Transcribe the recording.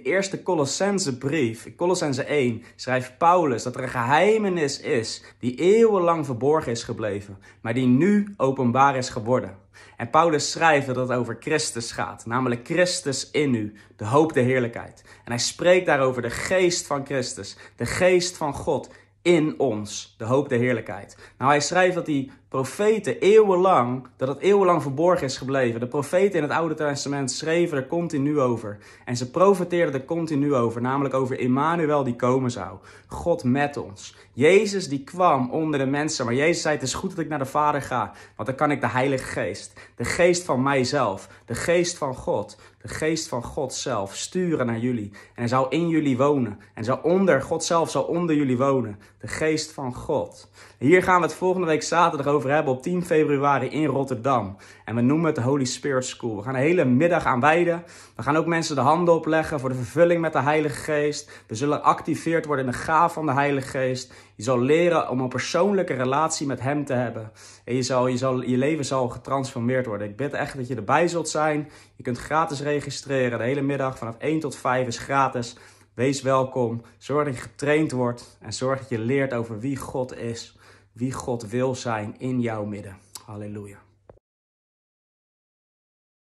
De eerste brief, Colossense 1, schrijft Paulus dat er een geheimenis is die eeuwenlang verborgen is gebleven, maar die nu openbaar is geworden. En Paulus schrijft dat het over Christus gaat, namelijk Christus in u, de hoop de heerlijkheid. En hij spreekt daarover de geest van Christus, de geest van God, in ons, de hoop der heerlijkheid. Nou, hij schrijft dat die profeten eeuwenlang, dat het eeuwenlang verborgen is gebleven. De profeten in het Oude Testament schreven er continu over. En ze profeteerden er continu over, namelijk over Emmanuel die komen zou. God met ons. Jezus die kwam onder de mensen, maar Jezus zei het is goed dat ik naar de Vader ga, want dan kan ik de Heilige Geest, de Geest van mijzelf, de Geest van God, de geest van God zelf sturen naar jullie. En hij zal in jullie wonen. En zal onder, God zelf zal onder jullie wonen. De geest van God. Hier gaan we het volgende week zaterdag over hebben op 10 februari in Rotterdam. En we noemen het de Holy Spirit School. We gaan de hele middag aan We gaan ook mensen de handen opleggen voor de vervulling met de Heilige Geest. We zullen geactiveerd worden in de gaaf van de Heilige Geest. Je zal leren om een persoonlijke relatie met Hem te hebben. En je, zal, je, zal, je leven zal getransformeerd worden. Ik bid echt dat je erbij zult zijn. Je kunt gratis reageren registreren. De hele middag vanaf 1 tot 5 is gratis. Wees welkom. Zorg dat je getraind wordt en zorg dat je leert over wie God is, wie God wil zijn in jouw midden. Halleluja.